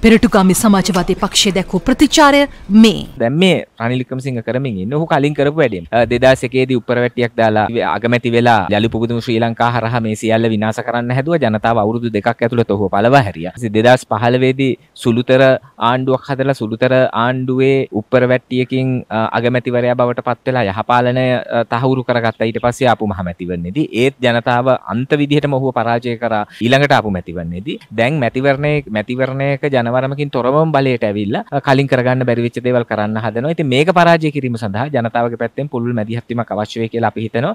පෙරටුකාමි සමාජවාදය පක්ෂය දැක්වූ ප්‍රතිචාරය මේ දැම් මේ අනිලිකම සිංහ කරමින් නොහ කලින් කරපු වැඩින් දෙදාසකේදී උපරවැටියක් දාලා අගමැති වෙලා යළි පුදුම ශ්‍රී ලංකා හරහ මේ සියල්ල විනාස කරන්න හැදුව ජනතාව අවුරුදු දෙකක් ඇතුළත ඔහු පලව හැරිය දෙදස් පහලවේදී සුළුතර ආණ්ඩුවක් හදලා සුළුතර ආණ්ඩුවේ උපරවැට්ටියකින් අගමැතිවරයා බවට පත්වෙලා යහපාලනය තහවුරු කරගත්ත ඊට පස්සේ ආපු මහමැතිවන්නේදී ඒත් ජනතාව අන්ත විදිහට මොහුව පරාජය කරා ඊළඟට ආපු මැතිවන්නේදී දැන් මැතිවරණය මැතිවරණයක ජන නවරමකින් තොරවම බලයට ඇවිල්ලා කලින් කරගන්න බැරි වෙච්ච දේවල් කරන්න හදනවා. ඉතින් මේක පරාජය කිරීම සඳහා ජනතාවගේ පැත්තෙන් පුළුල් මැදිහත්වීමක් අවශ්‍ය වෙයි කියලා අපි හිතනවා.